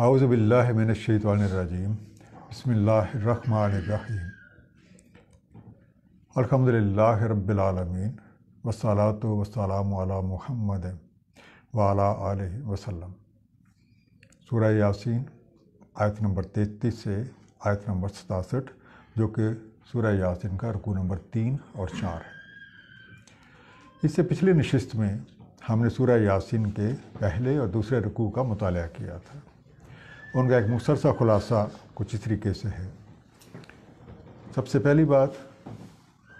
اعوذ باللہ من الشیطان الرجیم بسم اللہ الرحمن الرحیم الحمد رب العالمین والسلام علی محمد وعلا علیہ وسلم سورہ یاسین آیت نمبر تینتیس سے آیت نمبر ستاسٹھ جو کہ سورہ یاسین کا رکو نمبر تین اور چار ہے اس سے پچھلی نشست میں ہم نے سورہ یاسین کے پہلے اور دوسرے رکوع کا مطالعہ کیا تھا ان کا ایک مختصر سا خلاصہ کچھ اس طریقے سے ہے سب سے پہلی بات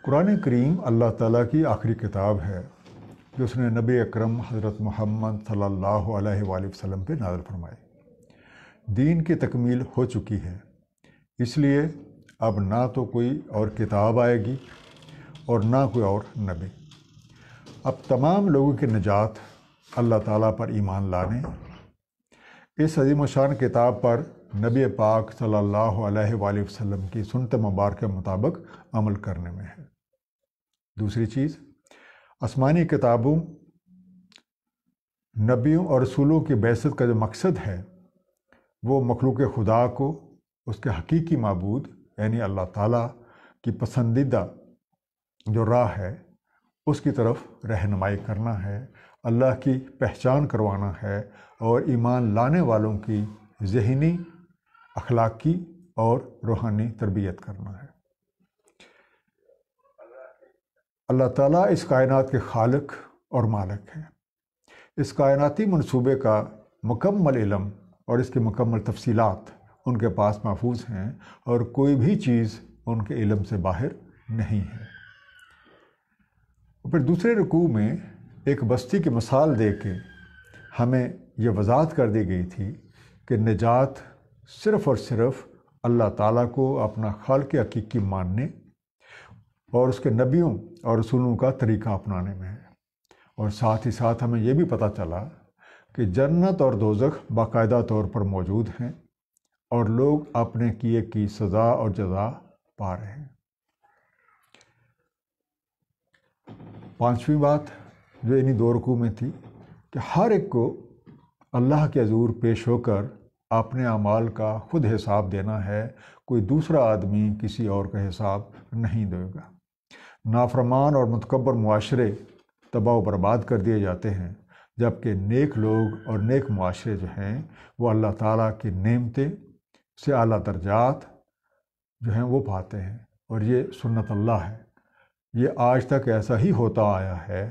قرآن کریم اللہ تعالیٰ کی آخری کتاب ہے جو اس نے نبی اکرم حضرت محمد صلی اللہ علیہ وآلہ وسلم پہ نادر فرمائے دین کی تکمیل ہو چکی ہے اس لیے اب نہ تو کوئی اور کتاب آئے گی اور نہ کوئی اور نبی اب تمام لوگوں کے نجات اللہ تعالیٰ پر ایمان لانے اس عظیم و شان کتاب پر نبی پاک صلی اللہ علیہ وآلہ وسلم کی سنت مبارک مطابق عمل کرنے میں ہے دوسری چیز آسمانی کتابوں نبیوں اور رسولوں کی بحثت کا جو مقصد ہے وہ مخلوق خدا کو اس کے حقیقی معبود یعنی اللہ تعالیٰ کی پسندیدہ جو راہ ہے اس کی طرف رہنمائی کرنا ہے اللہ کی پہچان کروانا ہے اور ایمان لانے والوں کی ذہنی اخلاقی اور روحانی تربیت کرنا ہے اللہ تعالیٰ اس کائنات کے خالق اور مالک ہے اس کائناتی منصوبے کا مکمل علم اور اس کے مکمل تفصیلات ان کے پاس محفوظ ہیں اور کوئی بھی چیز ان کے علم سے باہر نہیں ہے پھر دوسرے رکوع میں ایک بستی کی مثال دے کے ہمیں یہ وضاحت کر دی گئی تھی کہ نجات صرف اور صرف اللہ تعالیٰ کو اپنا خالق حقیقی ماننے اور اس کے نبیوں اور رسولوں کا طریقہ اپنانے میں ہے اور ساتھ ہی ساتھ ہمیں یہ بھی پتہ چلا کہ جنت اور دوزخ باقاعدہ طور پر موجود ہیں اور لوگ اپنے کیے کی سزا اور جزا پا رہے ہیں پانچویں بات جو انہی دو رکوع میں تھی کہ ہر ایک کو اللہ کے حضور پیش ہو کر اپنے اعمال کا خود حساب دینا ہے کوئی دوسرا آدمی کسی اور کا حساب نہیں دے گا نافرمان اور متکبر معاشرے تباہ و برباد کر دیے جاتے ہیں جبکہ نیک لوگ اور نیک معاشرے جو ہیں وہ اللہ تعالیٰ کی نعمتیں سے اعلیٰ درجات جو ہیں وہ پاتے ہیں اور یہ سنت اللہ ہے یہ آج تک ایسا ہی ہوتا آیا ہے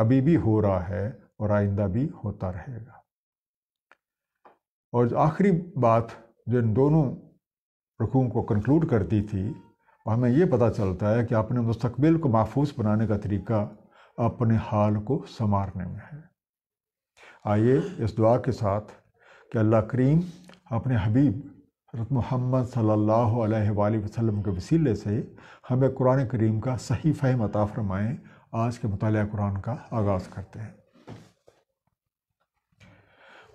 ابھی بھی ہو رہا ہے اور آئندہ بھی ہوتا رہے گا اور آخری بات جو ان دونوں رقوم کو کنکلوڈ کرتی تھی ہمیں یہ پتہ چلتا ہے کہ اپنے مستقبل کو محفوظ بنانے کا طریقہ اپنے حال کو سنوارنے میں ہے آئیے اس دعا کے ساتھ کہ اللہ کریم اپنے حبیب حضرت محمد صلی اللہ علیہ وآلہ وسلم کے وسیلے سے ہمیں قرآن کریم کا صحیح فہم عطا فرمائیں آج کے مطالعہ قرآن کا آغاز کرتے ہیں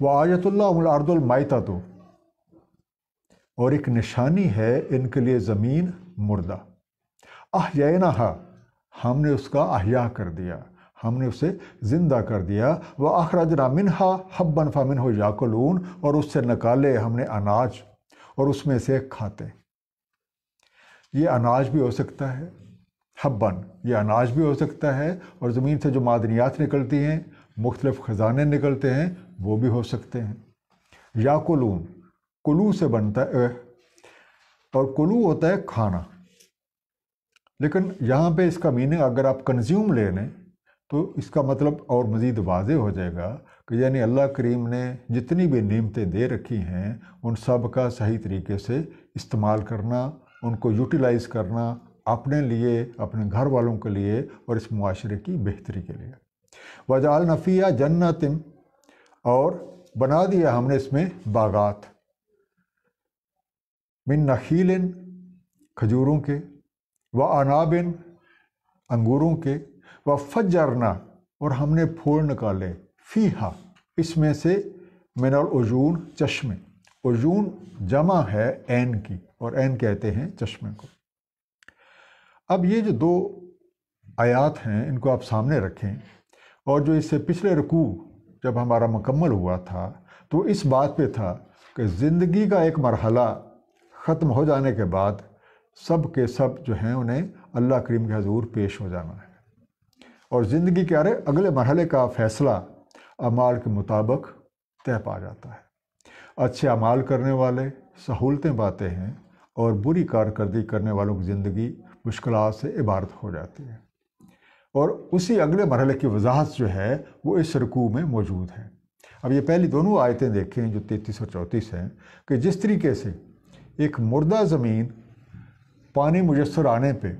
وہ آیت اللہ الارض المائتا تو اور ایک نشانی ہے ان کے لیے زمین مردہ نہ ہم نے اس کا احیا کر دیا ہم نے اسے زندہ کر دیا وہ آخراج رامنہا ہا بن فامن ہو یاقلون اور اس سے نکالے ہم نے اناج اور اس میں سے کھاتے یہ اناج بھی ہو سکتا ہے حبن یہ اناج بھی ہو سکتا ہے اور زمین سے جو معدنیات نکلتی ہیں مختلف خزانے نکلتے ہیں وہ بھی ہو سکتے ہیں یا کلون کلو سے بنتا ہے اور کلو ہوتا ہے کھانا لیکن یہاں پہ اس کا میننگ اگر آپ کنزیوم لے لیں تو اس کا مطلب اور مزید واضح ہو جائے گا کہ یعنی اللہ کریم نے جتنی بھی نعمتیں دے رکھی ہیں ان سب کا صحیح طریقے سے استعمال کرنا ان کو یوٹیلائز کرنا اپنے لیے اپنے گھر والوں کے لیے اور اس معاشرے کی بہتری کے لیے وجال نفیہ جنتم اور بنا دیا ہم نے اس میں باغات من نخیلن کھجوروں کے و انابن انگوروں کے فجرنا اور ہم نے پھوڑ نکالے فی اس میں سے من العجون چشمے عجون جمع ہے عین کی اور عین کہتے ہیں چشمے کو اب یہ جو دو آیات ہیں ان کو آپ سامنے رکھیں اور جو اس سے پچھلے رکوع جب ہمارا مکمل ہوا تھا تو اس بات پہ تھا کہ زندگی کا ایک مرحلہ ختم ہو جانے کے بعد سب کے سب جو ہیں انہیں اللہ کریم کے حضور پیش ہو جانا ہے اور زندگی کے آرے اگلے مرحلے کا فیصلہ اعمال کے مطابق طے پا جاتا ہے اچھے اعمال کرنے والے سہولتیں باتیں ہیں اور بری کارکردگی کرنے والوں کی زندگی مشکلات سے عبارت ہو جاتی ہے اور اسی اگلے مرحلے کی وضاحت جو ہے وہ اس رکوع میں موجود ہے اب یہ پہلی دونوں آیتیں دیکھیں جو تینتیس اور چوتیس ہیں کہ جس طریقے سے ایک مردہ زمین پانی مجسر آنے پہ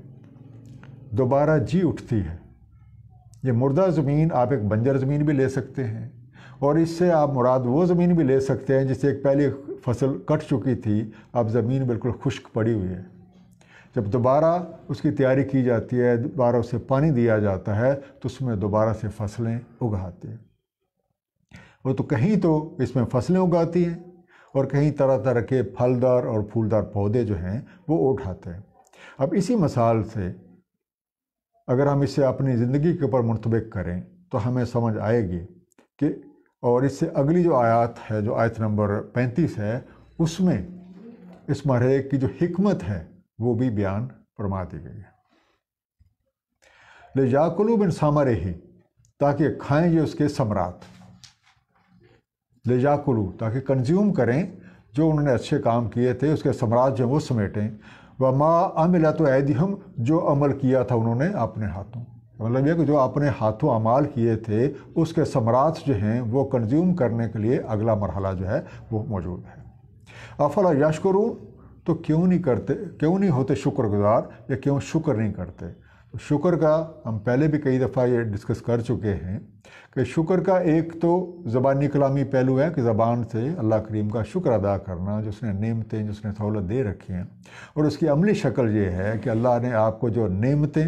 دوبارہ جی اٹھتی ہے یہ مردہ زمین آپ ایک بنجر زمین بھی لے سکتے ہیں اور اس سے آپ مراد وہ زمین بھی لے سکتے ہیں جس سے ایک پہلی فصل کٹ چکی تھی اب زمین بالکل خشک پڑی ہوئی ہے جب دوبارہ اس کی تیاری کی جاتی ہے دوبارہ اسے پانی دیا جاتا ہے تو اس میں دوبارہ سے فصلیں اگاتے ہیں وہ تو کہیں تو اس میں فصلیں اگاتی ہیں اور کہیں طرح طرح کے پھلدار اور پھولدار پودے جو ہیں وہ اٹھاتے ہیں اب اسی مثال سے اگر ہم اسے اپنی زندگی کے اوپر منطبق کریں تو ہمیں سمجھ آئے گی کہ اور اس سے اگلی جو آیات ہے جو آیت نمبر پینتیس ہے اس میں اس مرحلے کی جو حکمت ہے وہ بھی بیان فرما دی گئی ہے لے جا بن سامرے ہی تاکہ کھائیں یہ اس کے سمرات لے کلو تاکہ کنزیوم کریں جو انہوں نے اچھے کام کیے تھے اس کے ثمراٹ جو وہ سمیٹیں وہ ماں ام تو ہم جو عمل کیا تھا انہوں نے اپنے ہاتھوں مطلب یہ کہ جو اپنے ہاتھوں اعمال کیے تھے اس کے ثمرات جو ہیں وہ کنزیوم کرنے کے لیے اگلا مرحلہ جو ہے وہ موجود ہے افلا یشکر تو کیوں نہیں کرتے کیوں نہیں ہوتے شکر گزار یا کیوں شکر نہیں کرتے تو شکر کا ہم پہلے بھی کئی دفعہ یہ ڈسکس کر چکے ہیں کہ شکر کا ایک تو زبانی کلامی پہلو ہے کہ زبان سے اللہ کریم کا شکر ادا کرنا جس نے نعمتیں جس نے سہولت دے رکھی ہیں اور اس کی عملی شکل یہ ہے کہ اللہ نے آپ کو جو نعمتیں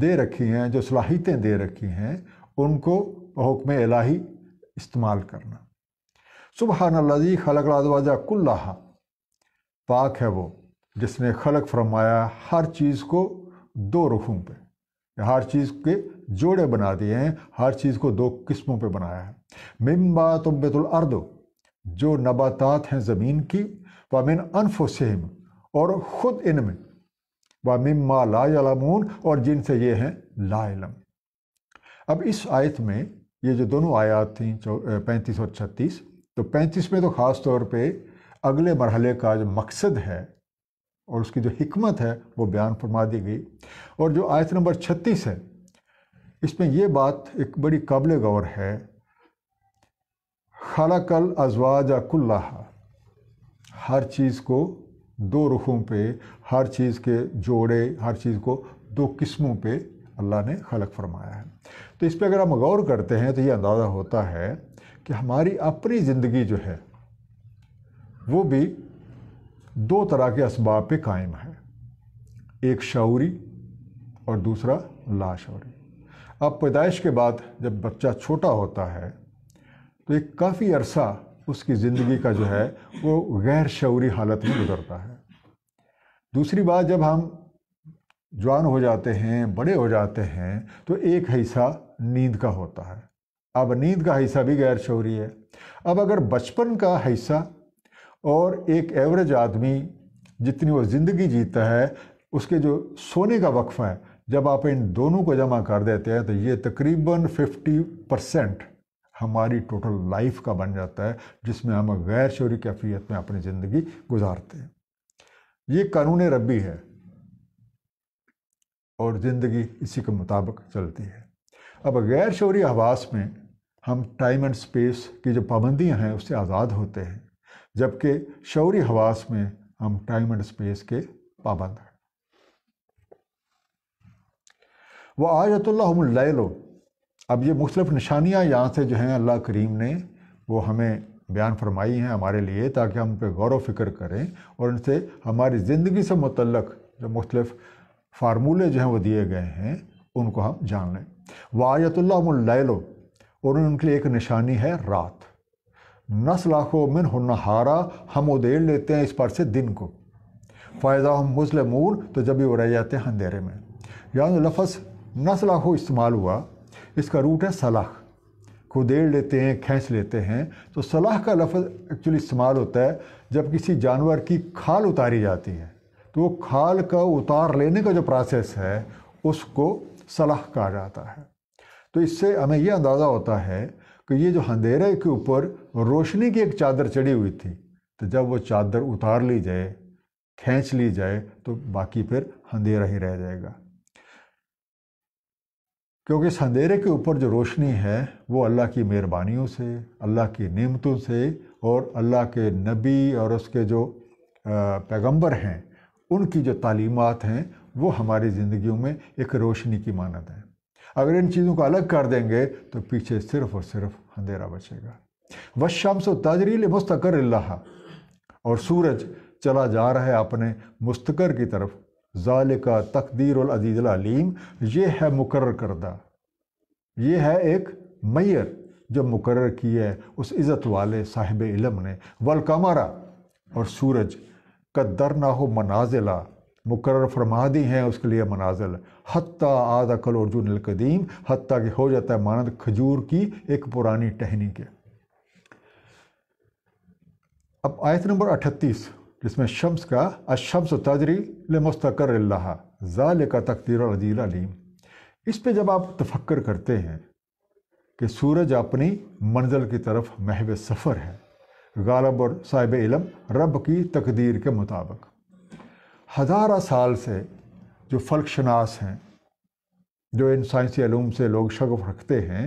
دے رکھی ہیں جو صلاحیتیں دے رکھی ہیں ان کو حکم الہی استعمال کرنا اللہ نظیح خلق الادواجہ جہ پاک ہے وہ جس نے خلق فرمایا ہر چیز کو دو رخوں پہ ہر چیز کے جوڑے بنا دیے ہیں ہر چیز کو دو قسموں پہ بنایا ہے ممبات بت الارض جو نباتات ہیں زمین کی امین انف اور خود ان میں بامما لا لمون اور جن سے یہ ہیں لا علم اب اس آیت میں یہ جو دونوں آیات تھیں پینتیس اور چھتیس تو پینتیس میں تو خاص طور پہ اگلے مرحلے کا جو مقصد ہے اور اس کی جو حکمت ہے وہ بیان فرما دی گئی اور جو آیت نمبر چھتیس ہے اس میں یہ بات ایک بڑی قابل غور ہے خلاق الازواج یا کل ہر چیز کو دو رخوں پہ ہر چیز کے جوڑے ہر چیز کو دو قسموں پہ اللہ نے خلق فرمایا ہے تو اس پہ اگر ہم غور کرتے ہیں تو یہ اندازہ ہوتا ہے کہ ہماری اپنی زندگی جو ہے وہ بھی دو طرح کے اسباب پہ قائم ہے ایک شعوری اور دوسرا لاشعوری اب پیدائش کے بعد جب بچہ چھوٹا ہوتا ہے تو ایک کافی عرصہ اس کی زندگی کا جو ہے وہ غیر شعوری حالت میں گزرتا ہے دوسری بات جب ہم جوان ہو جاتے ہیں بڑے ہو جاتے ہیں تو ایک حصہ نیند کا ہوتا ہے اب نیند کا حصہ بھی غیر شعوری ہے اب اگر بچپن کا حصہ اور ایک ایوریج آدمی جتنی وہ زندگی جیتا ہے اس کے جو سونے کا وقفہ ہے جب آپ ان دونوں کو جمع کر دیتے ہیں تو یہ تقریباً ففٹی پرسینٹ ہماری ٹوٹل لائف کا بن جاتا ہے جس میں ہم غیر شعوری کیفیت میں اپنی زندگی گزارتے ہیں یہ قانون ربی ہے اور زندگی اسی کے مطابق چلتی ہے اب غیر شعوری حواس میں ہم ٹائم اینڈ سپیس کی جو پابندیاں ہیں اس سے آزاد ہوتے ہیں جبکہ شعوری حواس میں ہم ٹائم اینڈ سپیس کے پابند ہیں وہ آج اللہ لو اب یہ مختلف نشانیاں یہاں سے جو ہیں اللہ کریم نے وہ ہمیں بیان فرمائی ہیں ہمارے لیے تاکہ ہم پہ غور و فکر کریں اور ان سے ہماری زندگی سے متعلق جو مختلف فارمولے جو ہیں وہ دیے گئے ہیں ان کو ہم جان لیں وایت اللہ لو اور ان کے لیے ایک نشانی ہے رات نس لاکھوں من ہن ہارا ہم ادیڑ لیتے ہیں اس پر سے دن کو فائدہ ہم مسل تو جب بھی وہ رہ جاتے ہیں اندھیرے میں یعنی لفظ نس لاکھوں استعمال ہوا اس کا روٹ ہے صلاح کو دیر لیتے ہیں کھینچ لیتے ہیں تو صلاح کا لفظ ایکچولی استعمال ہوتا ہے جب کسی جانور کی کھال اتاری جاتی ہے تو وہ کھال کا اتار لینے کا جو پروسیس ہے اس کو صلاح کہا جاتا ہے تو اس سے ہمیں یہ اندازہ ہوتا ہے کہ یہ جو اندھیرے کے اوپر روشنی کی ایک چادر چڑھی ہوئی تھی تو جب وہ چادر اتار لی جائے کھینچ لی جائے تو باقی پھر اندھیرا ہی رہ جائے گا کیونکہ اس اندھیرے کے اوپر جو روشنی ہے وہ اللہ کی مہربانیوں سے اللہ کی نعمتوں سے اور اللہ کے نبی اور اس کے جو پیغمبر ہیں ان کی جو تعلیمات ہیں وہ ہماری زندگیوں میں ایک روشنی کی مانت ہے اگر ان چیزوں کو الگ کر دیں گے تو پیچھے صرف اور صرف اندھیرا بچے گا بش شام سے تاجریل مستقر اللہ اور سورج چلا جا رہا ہے اپنے مستقر کی طرف کا تقدیر العزیز العلیم یہ ہے مقرر کردہ یہ ہے ایک میئر جو مقرر کی ہے اس عزت والے صاحب علم نے ولکمارا اور سورج قدر نہ ہو منازلہ مقرر فرما دی ہیں اس کے لیے منازل حتیٰ آد عقل اور القدیم نل حتیٰ کہ ہو جاتا ہے مانند کھجور کی ایک پرانی ٹہنی کے اب آیت نمبر اٹھتیس اس میں شمس کا اشمس و تجری لمستقر اللہ ظال کا تقدیر الزیل علیم اس پہ جب آپ تفکر کرتے ہیں کہ سورج اپنی منزل کی طرف محو سفر ہے غالب اور صاحب علم رب کی تقدیر کے مطابق ہزارہ سال سے جو فلک شناس ہیں جو ان سائنسی علوم سے لوگ شغف رکھتے ہیں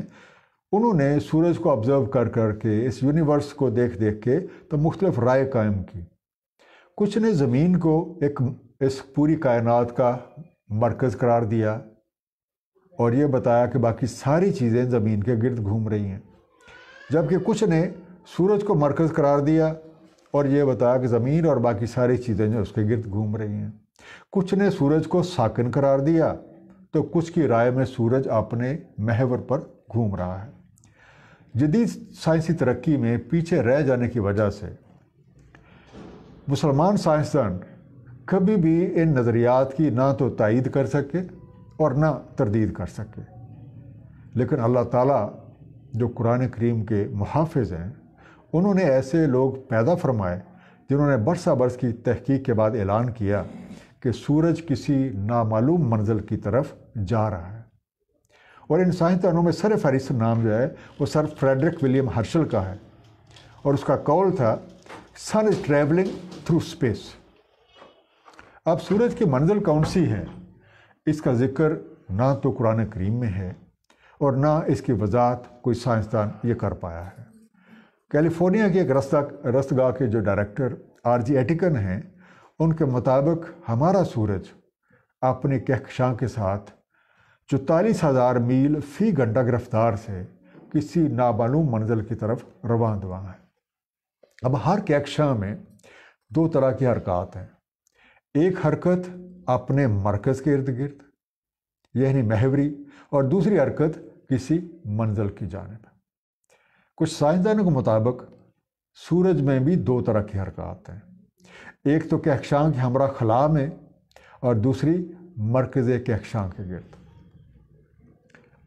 انہوں نے سورج کو آبزرو کر کر کے اس یونیورس کو دیکھ دیکھ کے تو مختلف رائے قائم کی کچھ نے زمین کو ایک اس پوری کائنات کا مرکز قرار دیا اور یہ بتایا کہ باقی ساری چیزیں زمین کے گرد گھوم رہی ہیں جبکہ کچھ نے سورج کو مرکز قرار دیا اور یہ بتایا کہ زمین اور باقی ساری چیزیں جو اس کے گرد گھوم رہی ہیں کچھ نے سورج کو ساکن قرار دیا تو کچھ کی رائے میں سورج اپنے محور پر گھوم رہا ہے جدید سائنسی ترقی میں پیچھے رہ جانے کی وجہ سے مسلمان سائنسدان کبھی بھی ان نظریات کی نہ تو تائید کر سکے اور نہ تردید کر سکے لیکن اللہ تعالیٰ جو قرآن کریم کے محافظ ہیں انہوں نے ایسے لوگ پیدا فرمائے جنہوں نے برسہ برس کی تحقیق کے بعد اعلان کیا کہ سورج کسی نامعلوم منزل کی طرف جا رہا ہے اور ان سائنسدانوں میں سر فہرست نام جو ہے وہ سر فریڈرک ولیم ہرشل کا ہے اور اس کا قول تھا sun is travelling through space اب سورج کی منزل کون سی ہے اس کا ذکر نہ تو قرآن کریم میں ہے اور نہ اس کی وضاحت کوئی سائنسدان یہ کر پایا ہے کیلیفورنیا کے ایک رستہ رست گاہ کے جو ڈائریکٹر آر جی ایٹیکن ہیں ان کے مطابق ہمارا سورج اپنے کہکشاں کے ساتھ چتالیس ہزار میل فی گھنٹہ گرفتار سے کسی نابالوم منزل کی طرف رواں دواں ہے اب ہر کیکشا میں دو طرح کی حرکات ہیں ایک حرکت اپنے مرکز کے ارد گرد یعنی مہوری اور دوسری حرکت کسی منزل کی جانب کچھ سائنسدانوں کے مطابق سورج میں بھی دو طرح کی حرکات ہیں ایک تو کہکشاں کے ہمراہ خلا میں اور دوسری مرکز کہکشاں کے گرد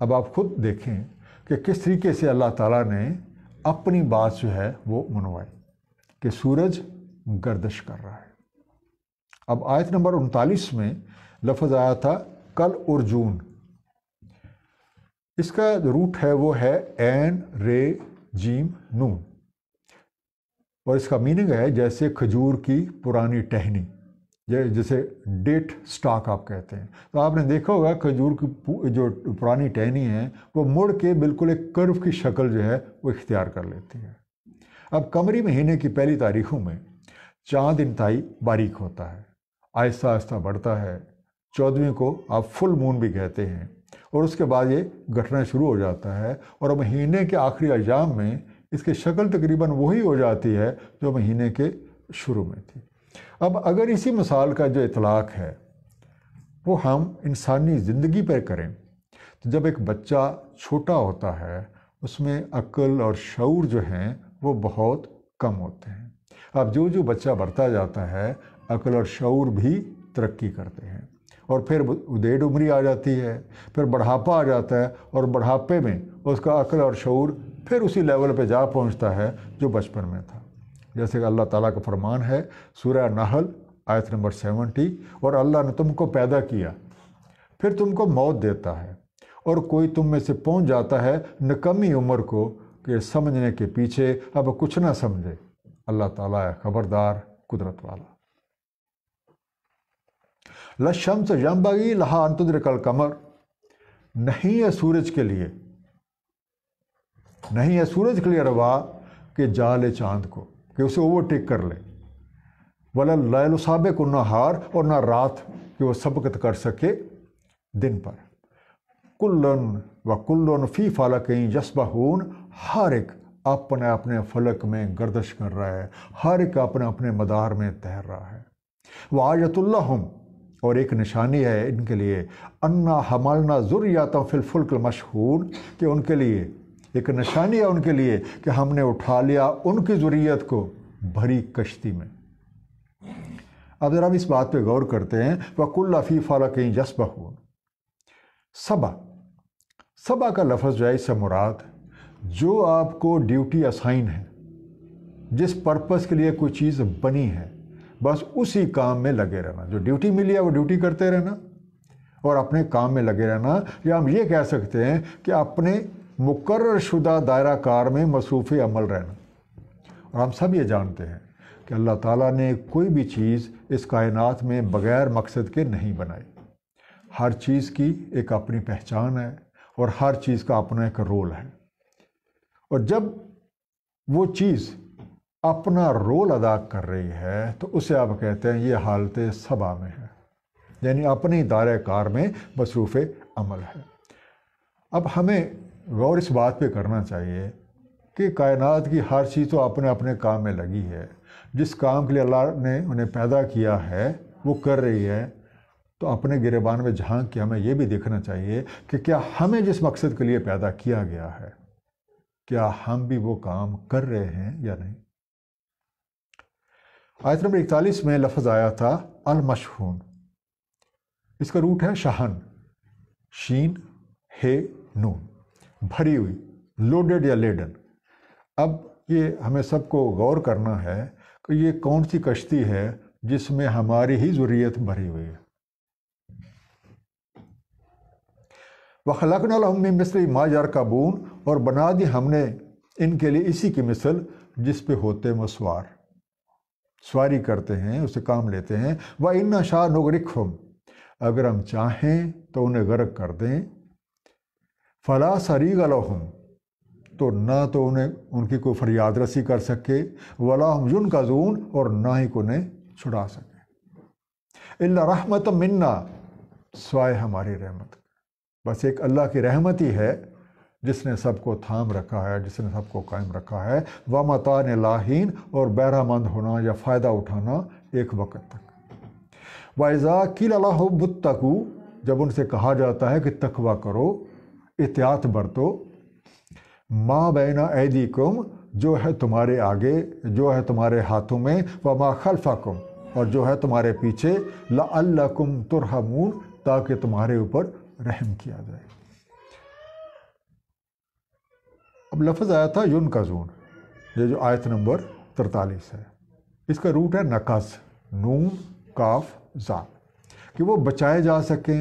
اب آپ خود دیکھیں کہ کس طریقے سے اللہ تعالیٰ نے اپنی بات جو ہے وہ منوائی کہ سورج گردش کر رہا ہے اب آیت نمبر انتالیس میں لفظ آیا تھا کل ارجون اس کا جو روٹ ہے وہ ہے این رے جیم نون اور اس کا میننگ ہے جیسے کھجور کی پرانی ٹہنی جیسے ڈیٹ سٹاک آپ کہتے ہیں تو آپ نے دیکھا ہوگا کھجور کی جو پرانی ٹہنی ہے وہ مڑ کے بالکل ایک کرو کی شکل جو ہے وہ اختیار کر لیتی ہے اب قمری مہینے کی پہلی تاریخوں میں چاند انتہائی باریک ہوتا ہے آہستہ آہستہ بڑھتا ہے چودھویں کو آپ فل مون بھی کہتے ہیں اور اس کے بعد یہ گھٹنا شروع ہو جاتا ہے اور مہینے کے آخری ایام میں اس کی شکل تقریباً وہی ہو جاتی ہے جو مہینے کے شروع میں تھی اب اگر اسی مثال کا جو اطلاق ہے وہ ہم انسانی زندگی پر کریں تو جب ایک بچہ چھوٹا ہوتا ہے اس میں عقل اور شعور جو ہیں وہ بہت کم ہوتے ہیں اب جو جو بچہ بڑھتا جاتا ہے عقل اور شعور بھی ترقی کرتے ہیں اور پھر ادیڑ عمری آ جاتی ہے پھر بڑھاپا آ جاتا ہے اور بڑھاپے میں اس کا عقل اور شعور پھر اسی لیول پہ جا پہنچتا ہے جو بچپن میں تھا جیسے کہ اللہ تعالیٰ کا فرمان ہے سورہ نحل آیت نمبر سیونٹی اور اللہ نے تم کو پیدا کیا پھر تم کو موت دیتا ہے اور کوئی تم میں سے پہنچ جاتا ہے نکمی عمر کو کے سمجھنے کے پیچھے اب کچھ نہ سمجھے اللہ تعالیٰ خبردار قدرت والا لشم سے نہیں ہے سورج کے لیے نہیں ہے سورج کے لیے روا کہ جا لے چاند کو کہ اسے اوور ٹیک کر لے صابے کو نہ ہار اور نہ رات کہ وہ سبقت کر سکے دن پر کلن فی فالا کہیں جسبہ خون ہر ایک اپنے اپنے فلک میں گردش کر رہا ہے ہر ایک اپنے اپنے مدار میں تیر رہا ہے وہ آیت اللہ اور ایک نشانی ہے ان کے لیے انا ہمالنا ضروریات فلفلکل مشہور کہ ان کے لیے ایک نشانی ہے ان کے لیے کہ ہم نے اٹھا لیا ان کی ضروریت کو بھری کشتی میں ذرا ہم اس بات پہ غور کرتے ہیں وہ کل لفیف عالا کہیں جذبہ ہو سبا صبا کا لفظ سے مراد جو آپ کو ڈیوٹی اسائن ہے جس پرپس کے لیے کوئی چیز بنی ہے بس اسی کام میں لگے رہنا جو ڈیوٹی ملی ہے وہ ڈیوٹی کرتے رہنا اور اپنے کام میں لگے رہنا یا ہم یہ کہہ سکتے ہیں کہ اپنے مقرر شدہ دائرہ کار میں مصروف عمل رہنا اور ہم سب یہ جانتے ہیں کہ اللہ تعالیٰ نے کوئی بھی چیز اس کائنات میں بغیر مقصد کے نہیں بنائی ہر چیز کی ایک اپنی پہچان ہے اور ہر چیز کا اپنا ایک رول ہے اور جب وہ چیز اپنا رول ادا کر رہی ہے تو اسے آپ کہتے ہیں یہ حالت صبا میں ہے یعنی اپنی دائرۂ کار میں مصروف عمل ہے اب ہمیں غور اس بات پہ کرنا چاہیے کہ کائنات کی ہر چیز تو اپنے اپنے کام میں لگی ہے جس کام کے لیے اللہ نے انہیں پیدا کیا ہے وہ کر رہی ہے تو اپنے گریبان میں جھانک کے ہمیں یہ بھی دیکھنا چاہیے کہ کیا ہمیں جس مقصد کے لیے پیدا کیا گیا ہے کیا ہم بھی وہ کام کر رہے ہیں یا نہیں آیت نمبر اکتالیس میں لفظ آیا تھا المشہون اس کا روٹ ہے شہن شین ہے نون بھری ہوئی لوڈڈ یا لیڈن اب یہ ہمیں سب کو غور کرنا ہے کہ یہ کون سی کشتی ہے جس میں ہماری ہی ضروریت بھری ہوئی ہے و الحم مثل ما یار کابون اور بنا دی ہم نے ان کے لیے اسی کی مثل جس پہ ہوتے ہیں وہ سوار سواری کرتے ہیں اسے کام لیتے ہیں وہ ان شاہ نغرکھ ہم اگر ہم چاہیں تو انہیں غرق کر دیں فلا سری غلوم تو نہ تو انہیں ان کی کوئی فریاد رسی کر سکے ولا ہم یون کا زون اور نہ ہی کو انہیں چھڑا سکے اللہ رحمت منا سوائے ہماری رحمت بس ایک اللہ کی رحمت ہی ہے جس نے سب کو تھام رکھا ہے جس نے سب کو قائم رکھا ہے و متان لاہین اور بہرہ مند ہونا یا فائدہ اٹھانا ایک وقت تک واضح کیل اللہ و بتکو جب ان سے کہا جاتا ہے کہ تقوی کرو احتیاط برتو ماں بینا اعدی کم جو ہے تمہارے آگے جو ہے تمہارے ہاتھوں میں و ماں خلفا کم اور جو ہے تمہارے پیچھے لا اللہ کم ترحمون تاکہ تمہارے اوپر رحم کیا جائے اب لفظ آیا تھا یون کا زون یہ جو آیت نمبر ترتالیس ہے اس کا روٹ ہے نقص نون کاف زا کہ وہ بچائے جا سکیں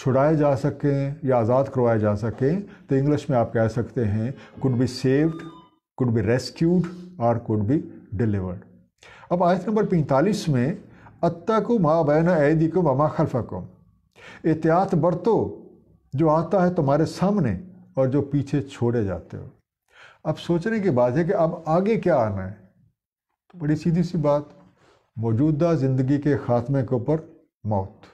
چھڑائے جا سکیں یا آزاد کروائے جا سکیں تو انگلش میں آپ کہہ سکتے ہیں could be saved could be rescued اور کڈ بی ڈیلیورڈ اب آیت نمبر پینتالیس میں اتہ کو بین عیدی کو اما خلفہ کم احتیاط برتو جو آتا ہے تمہارے سامنے اور جو پیچھے چھوڑے جاتے ہو اب سوچنے کے بعد کہ اب آگے کیا آنا ہے تو بڑی سیدھی سی بات موجودہ زندگی کے خاتمے کے اوپر موت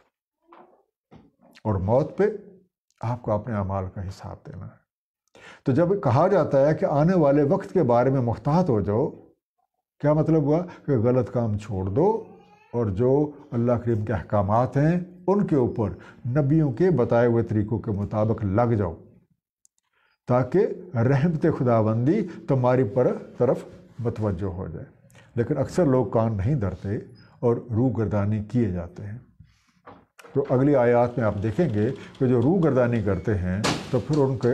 اور موت پہ آپ کو اپنے اعمال کا حساب دینا ہے تو جب کہا جاتا ہے کہ آنے والے وقت کے بارے میں مختحت ہو جاؤ کیا مطلب ہوا کہ غلط کام چھوڑ دو اور جو اللہ کریم کے احکامات ہیں ان کے اوپر نبیوں کے بتائے ہوئے طریقوں کے مطابق لگ جاؤ تاکہ رحمت خداوندی تمہاری پر طرف متوجہ ہو جائے لیکن اکثر لوگ کان نہیں دھرتے اور روح گردانی کیے جاتے ہیں تو اگلی آیات میں آپ دیکھیں گے کہ جو روح گردانی کرتے ہیں تو پھر ان کے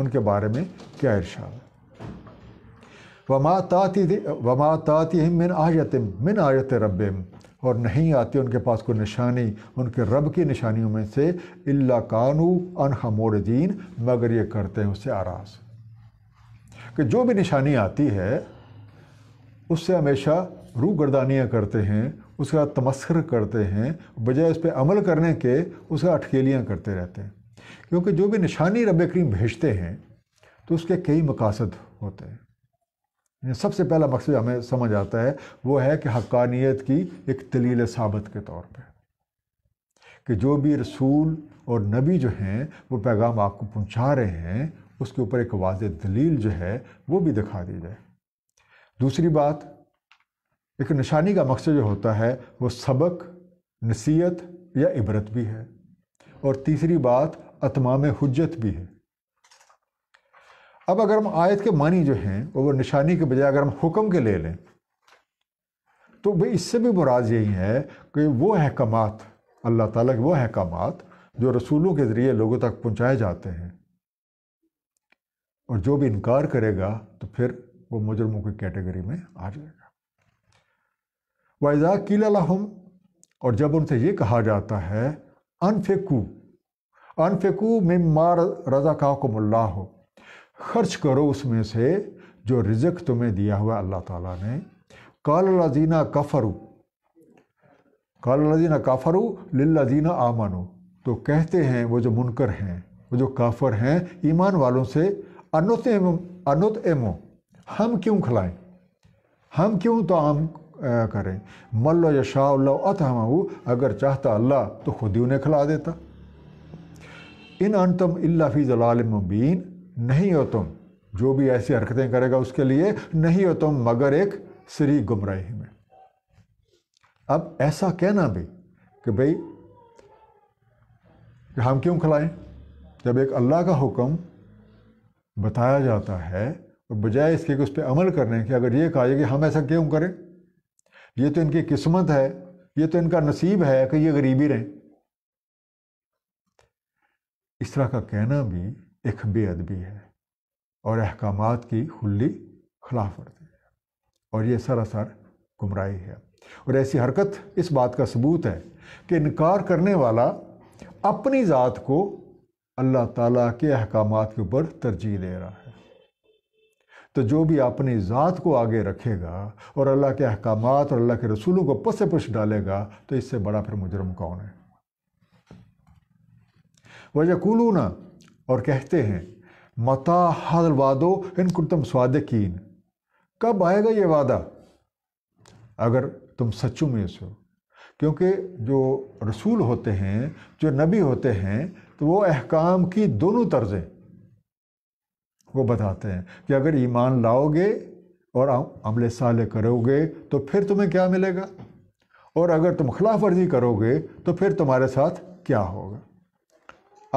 ان کے بارے میں کیا ارشاد ہے وما تاتی وما من آیت من آیت رب اور نہیں آتی ان کے پاس کوئی نشانی ان کے رب کی نشانیوں میں سے اللہ کانو قانو موردین مگر یہ کرتے ہیں اس سے آراز کہ جو بھی نشانی آتی ہے اس سے ہمیشہ روح گردانیاں کرتے ہیں اس کا تمسخر کرتے ہیں بجائے اس پہ عمل کرنے کے اس کا اٹھکیلیاں کرتے رہتے ہیں کیونکہ جو بھی نشانی رب کریم بھیجتے ہیں تو اس کے کئی مقاصد ہوتے ہیں یعنی سب سے پہلا مقصد ہمیں سمجھ آتا ہے وہ ہے کہ حقانیت کی ایک دلیل ثابت کے طور پہ کہ جو بھی رسول اور نبی جو ہیں وہ پیغام آپ کو پہنچا رہے ہیں اس کے اوپر ایک واضح دلیل جو ہے وہ بھی دکھا دی جائے دوسری بات ایک نشانی کا مقصد جو ہوتا ہے وہ سبق نصیحت یا عبرت بھی ہے اور تیسری بات اتمام حجت بھی ہے اب اگر ہم آیت کے معنی جو ہیں وہ نشانی کے بجائے اگر ہم حکم کے لے لیں تو اس سے بھی مراد یہی ہے کہ وہ احکامات اللہ تعالیٰ کے وہ احکامات جو رسولوں کے ذریعے لوگوں تک پہنچائے جاتے ہیں اور جو بھی انکار کرے گا تو پھر وہ مجرموں کی کیٹیگری میں آ جائے گا ویزا قیل اور جب ان سے یہ کہا جاتا ہے انفیکو انفیکو میں رضا کا حکم اللہ ہو خرچ کرو اس میں سے جو رزق تمہیں دیا ہوا اللہ تعالیٰ نے کال الزینہ کفرو کال اللہ کافرو للہ زینہ تو کہتے ہیں وہ جو منکر ہیں وہ جو کافر ہیں ایمان والوں سے انت انت ایمو ہم کیوں کھلائیں ہم کیوں تو عام کریں ملو و یشا اللہ اگر چاہتا اللہ تو خود ہی انہیں کھلا دیتا ان انتم اللہ فی مبین نہیں ہو تم جو بھی ایسی حرکتیں کرے گا اس کے لیے نہیں ہو تم مگر ایک سری گمراہی میں اب ایسا کہنا بھی کہ بھئی کہ ہم کیوں کھلائیں جب ایک اللہ کا حکم بتایا جاتا ہے اور بجائے اس کے کہ اس پہ عمل کرنے کہ اگر یہ کہا جائے کہ ہم ایسا کیوں کریں یہ تو ان کی قسمت ہے یہ تو ان کا نصیب ہے کہ یہ غریبی رہیں اس طرح کا کہنا بھی ایک بے ادبی ہے اور احکامات کی کھلی خلاف ورزی ہے اور یہ سراسر گمراہی ہے اور ایسی حرکت اس بات کا ثبوت ہے کہ انکار کرنے والا اپنی ذات کو اللہ تعالیٰ کے احکامات کے اوپر ترجیح دے رہا ہے تو جو بھی اپنی ذات کو آگے رکھے گا اور اللہ کے احکامات اور اللہ کے رسولوں کو پس پش ڈالے گا تو اس سے بڑا پھر مجرم کون ہے وجہ کولونا اور کہتے ہیں متاحل ان انکر تم سواد کب آئے گا یہ وعدہ اگر تم سچوں میں سو کیونکہ جو رسول ہوتے ہیں جو نبی ہوتے ہیں تو وہ احکام کی دونوں طرزیں وہ بتاتے ہیں کہ اگر ایمان لاؤ گے اور عمل صالح کرو گے تو پھر تمہیں کیا ملے گا اور اگر تم خلاف ورزی کرو گے تو پھر تمہارے ساتھ کیا ہوگا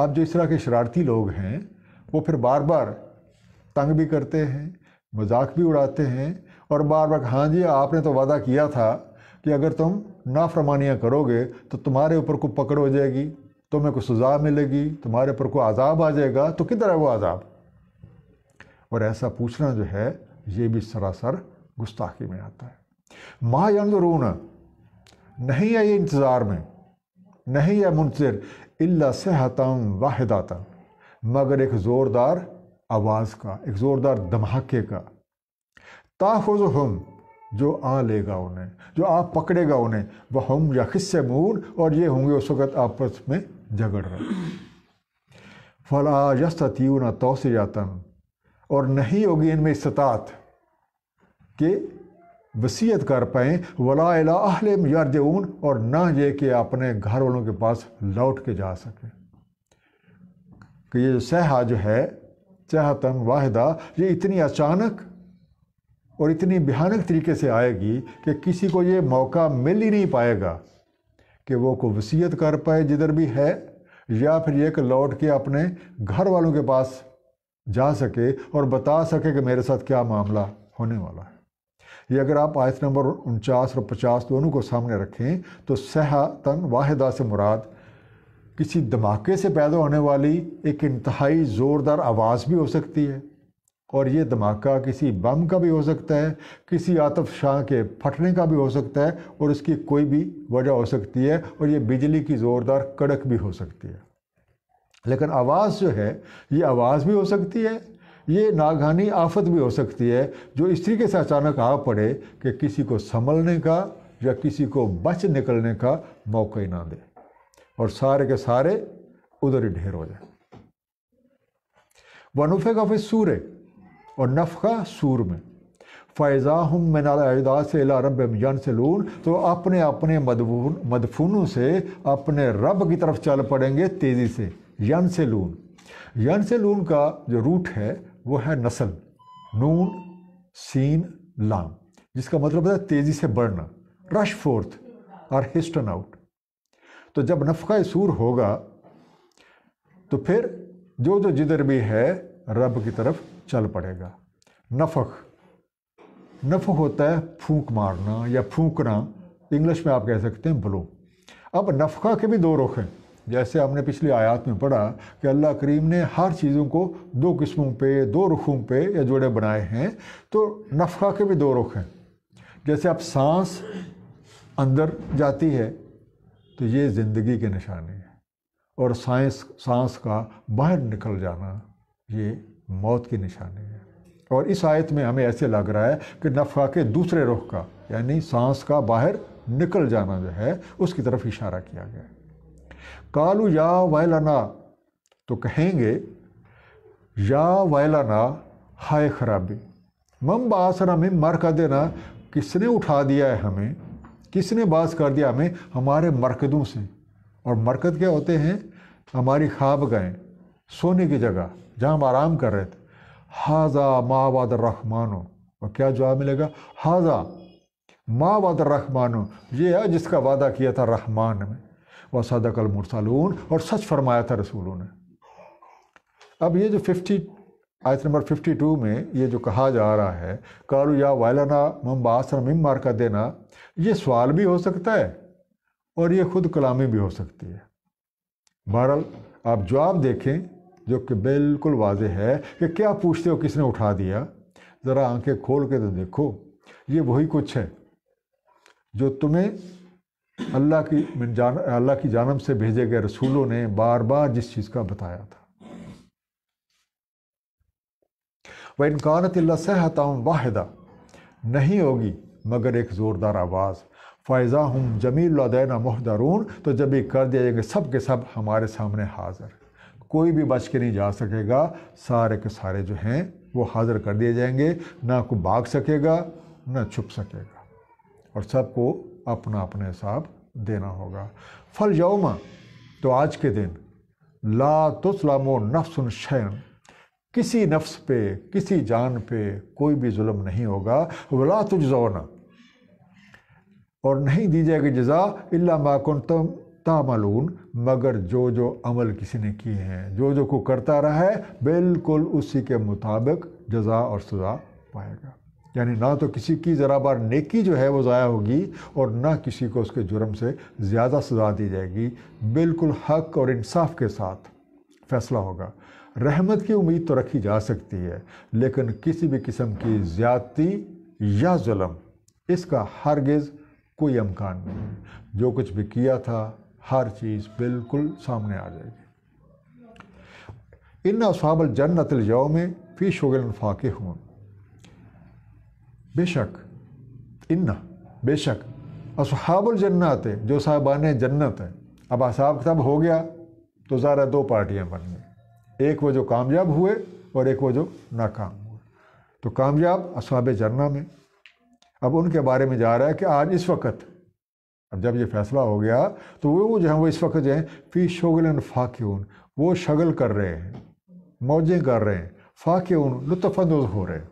اب جو اس طرح کے شرارتی لوگ ہیں وہ پھر بار بار تنگ بھی کرتے ہیں مذاق بھی اڑاتے ہیں اور بار بار ہاں جی آپ نے تو وعدہ کیا تھا کہ اگر تم نافرمانیاں کرو گے تو تمہارے اوپر کو پکڑ ہو جائے گی تمہیں کوئی سزا ملے گی تمہارے اوپر کوئی عذاب آ جائے گا تو کدھر ہے وہ عذاب اور ایسا پوچھنا جو ہے یہ بھی سراسر گستاخی میں آتا ہے ماہ یندرون نہیں ہے یہ انتظار میں نہیں ہے منتظر اللہ مگر ایک زوردار آواز کا ایک زوردار دھماکے کا ہم جو جو آ لے گا انہیں آپ پکڑے گا انہیں وہ ہم یا خصے مون اور یہ ہوں گے اس وقت آپس میں جھگڑ رہے فلا یستیون تو اور نہیں ہوگی ان میں استطاعت کہ وصیت کر پائیں ولا اہل یارجعون اور نہ یہ کہ اپنے گھر والوں کے پاس لوٹ کے جا سکیں کہ یہ جو سہا جو ہے چہتن واحدہ یہ اتنی اچانک اور اتنی بھیانک طریقے سے آئے گی کہ کسی کو یہ موقع مل ہی نہیں پائے گا کہ وہ کو وصیت کر پائے جدھر بھی ہے یا پھر یہ کہ لوٹ کے اپنے گھر والوں کے پاس جا سکے اور بتا سکے کہ میرے ساتھ کیا معاملہ ہونے والا ہے یہ اگر آپ آیت نمبر انچاس اور پچاس دونوں کو سامنے رکھیں تو صحا تن واحدہ سے مراد کسی دھماکے سے پیدا ہونے والی ایک انتہائی زوردار آواز بھی ہو سکتی ہے اور یہ دھماکہ کسی بم کا بھی ہو سکتا ہے کسی آتف شاہ کے پھٹنے کا بھی ہو سکتا ہے اور اس کی کوئی بھی وجہ ہو سکتی ہے اور یہ بجلی کی زوردار کڑک بھی ہو سکتی ہے لیکن آواز جو ہے یہ آواز بھی ہو سکتی ہے یہ ناگہانی آفت بھی ہو سکتی ہے جو اس طریقے سے اچانک آ پڑے کہ کسی کو سنبھلنے کا یا کسی کو بچ نکلنے کا موقع ہی نہ دے اور سارے کے سارے ادھر ہی ڈھیر ہو جائیں ونف کافی سور ہے اور نفقہ سور میں فائضہ ہم مینال الدا سے رب یون سے لون تو اپنے اپنے مدفون مدفونوں سے اپنے رب کی طرف چل پڑیں گے تیزی سے ین سے لون ین سے لون کا جو روٹ ہے وہ ہے نسل نون سین لام جس کا مطلب ہے تیزی سے بڑھنا رش فورتھ اور ہسٹن آؤٹ تو جب نفقہ سور ہوگا تو پھر جو جو جدھر بھی ہے رب کی طرف چل پڑے گا نفق نفق ہوتا ہے پھونک مارنا یا پھونکنا انگلش میں آپ کہہ سکتے ہیں بلو اب نفقہ کے بھی دو رخ ہیں جیسے ہم نے پچھلی آیات میں پڑھا کہ اللہ کریم نے ہر چیزوں کو دو قسموں پہ دو رخوں پہ یا جوڑے بنائے ہیں تو نفقہ کے بھی دو رخ ہیں جیسے اب سانس اندر جاتی ہے تو یہ زندگی کے نشانے ہیں اور سائنس سانس کا باہر نکل جانا یہ موت کی نشانی ہے اور اس آیت میں ہمیں ایسے لگ رہا ہے کہ نفقہ کے دوسرے رخ کا یعنی سانس کا باہر نکل جانا جو ہے اس کی طرف اشارہ کیا گیا ہے کالو یا ویلنا تو کہیں گے یا ویلنا ہائے خرابی مم باسنا میں مرکز دینا کس نے اٹھا دیا ہے ہمیں کس نے باز کر دیا ہمیں ہمارے مرکدوں سے اور مرکز کیا ہوتے ہیں ہماری خواب گاہیں سونے کی جگہ جہاں ہم آرام کر رہے تھے حاضا ما واد رحمانو اور کیا جواب ملے گا حاضا ما واد رحمانو یہ ہے جس کا وعدہ کیا تھا رحمان میں و صدق المرسلون اور سچ فرمایا تھا رسولوں نے اب یہ جو ففٹی آیت نمبر ففٹی ٹو میں یہ جو کہا جا رہا ہے کارو یا وائلنا ممبا مار کا دینا یہ سوال بھی ہو سکتا ہے اور یہ خود کلامی بھی ہو سکتی ہے بہرحال آپ جواب دیکھیں جو کہ بالکل واضح ہے کہ کیا پوچھتے ہو کس نے اٹھا دیا ذرا آنکھیں کھول کے تو دیکھو یہ وہی کچھ ہے جو تمہیں اللہ کی من جان اللہ کی جانب سے بھیجے گئے رسولوں نے بار بار جس چیز کا بتایا تھا وہ انکانت اللہ صحت واحدہ نہیں ہوگی مگر ایک زوردار آواز فائزہ ہوں جمیل الدینہ محدارون تو جب یہ کر دیا جائیں گے سب کے سب ہمارے سامنے حاضر کوئی بھی بچ کے نہیں جا سکے گا سارے کے سارے جو ہیں وہ حاضر کر دیے جائیں گے نہ کوئی بھاگ سکے گا نہ چھپ سکے گا اور سب کو اپنا اپنے حساب دینا ہوگا فل یوم تو آج کے دن تسلم و نفس الشین کسی نفس پہ کسی جان پہ کوئی بھی ظلم نہیں ہوگا ولا تجزونا اور نہیں دی جائے گی جزا اللہ کن تم تعملون مگر جو جو عمل کسی نے کیے ہیں جو جو کو کرتا رہا ہے بالکل اسی کے مطابق جزا اور سزا پائے گا یعنی نہ تو کسی کی ذرا بار نیکی جو ہے وہ ضائع ہوگی اور نہ کسی کو اس کے جرم سے زیادہ سزا دی جائے گی بالکل حق اور انصاف کے ساتھ فیصلہ ہوگا رحمت کی امید تو رکھی جا سکتی ہے لیکن کسی بھی قسم کی زیادتی یا ظلم اس کا ہرگز کوئی امکان نہیں ہے جو کچھ بھی کیا تھا ہر چیز بالکل سامنے آ جائے گی ان اصحاب الجنت الجوم میں فی شغل فاقے ہوں بے شک انا بے شک اصحاب الجنت جو صاحبان جنت ہے اب اصحاب کتاب ہو گیا تو زیادہ دو پارٹیاں بن گئیں ایک وہ جو کامیاب ہوئے اور ایک وہ جو ناکام ہوئے تو کامیاب اصحاب جنہ میں اب ان کے بارے میں جا رہا ہے کہ آج اس وقت اب جب یہ فیصلہ ہو گیا تو وہ جو ہیں وہ اس وقت جو ہیں فی شغل فاق وہ شغل کر رہے ہیں موجیں کر رہے ہیں فاکیون لطف اندوز ہو رہے ہیں